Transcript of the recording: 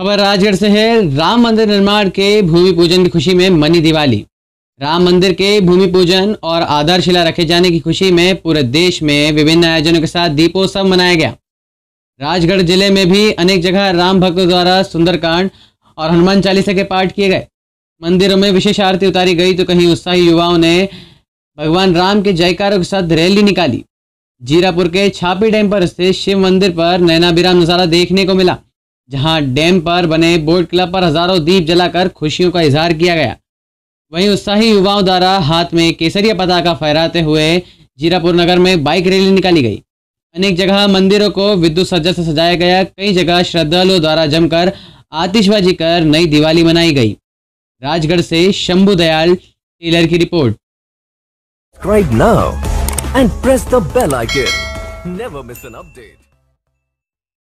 खबर राजगढ़ से है राम मंदिर निर्माण के भूमि पूजन की खुशी में मनी दिवाली राम मंदिर के भूमि पूजन और आधारशिला रखे जाने की खुशी में पूरे देश में विभिन्न आयोजनों के साथ दीपोत्सव मनाया गया राजगढ़ जिले में भी अनेक जगह राम भक्तों द्वारा सुंदरकांड और हनुमान चालीसा के पाठ किए गए मंदिरों में विशेष आरती उतारी गई तो कहीं उत्साही युवाओं ने भगवान राम के जयकारों के साथ रैली निकाली जीरापुर के छापी डैम पर स्थित शिव मंदिर पर नैनाबिराम नजारा देखने को मिला जहां डैम पर बने बोट क्लब पर हजारों दीप जलाकर खुशियों का इजहार किया गया वहीं उत्साही युवाओं द्वारा हाथ में केसरिया पताका फहराते हुए जीरापुर नगर में बाइक रैली निकाली गई अनेक जगह मंदिरों को विद्युत सज्जा से सजाया गया कई जगह श्रद्धालुओं द्वारा जमकर आतिशबाजी कर नई दिवाली मनाई गई राजगढ़ से शंभु दयाल टेलर की report Subscribe now and press the bell icon. Never miss an update.